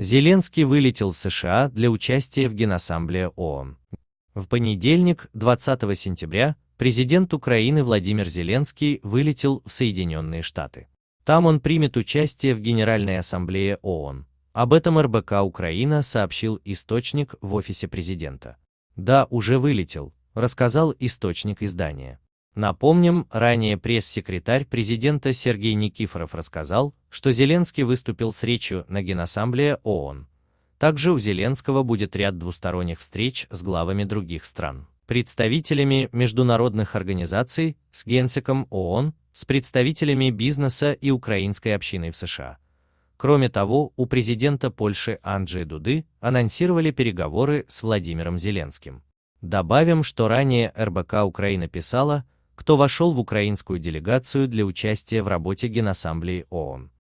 Зеленский вылетел в США для участия в Генассамблее ООН. В понедельник, 20 сентября, президент Украины Владимир Зеленский вылетел в Соединенные Штаты. Там он примет участие в Генеральной Ассамблее ООН. Об этом РБК Украина сообщил источник в офисе президента. Да, уже вылетел, рассказал источник издания. Напомним, ранее пресс-секретарь президента Сергей Никифоров рассказал, что Зеленский выступил с речью на Генассамблее ООН. Также у Зеленского будет ряд двусторонних встреч с главами других стран, представителями международных организаций, с генсеком ООН, с представителями бизнеса и украинской общиной в США. Кроме того, у президента Польши Анджей Дуды анонсировали переговоры с Владимиром Зеленским. Добавим, что ранее РБК Украина писала, кто вошел в украинскую делегацию для участия в работе Генассамблеи ООН.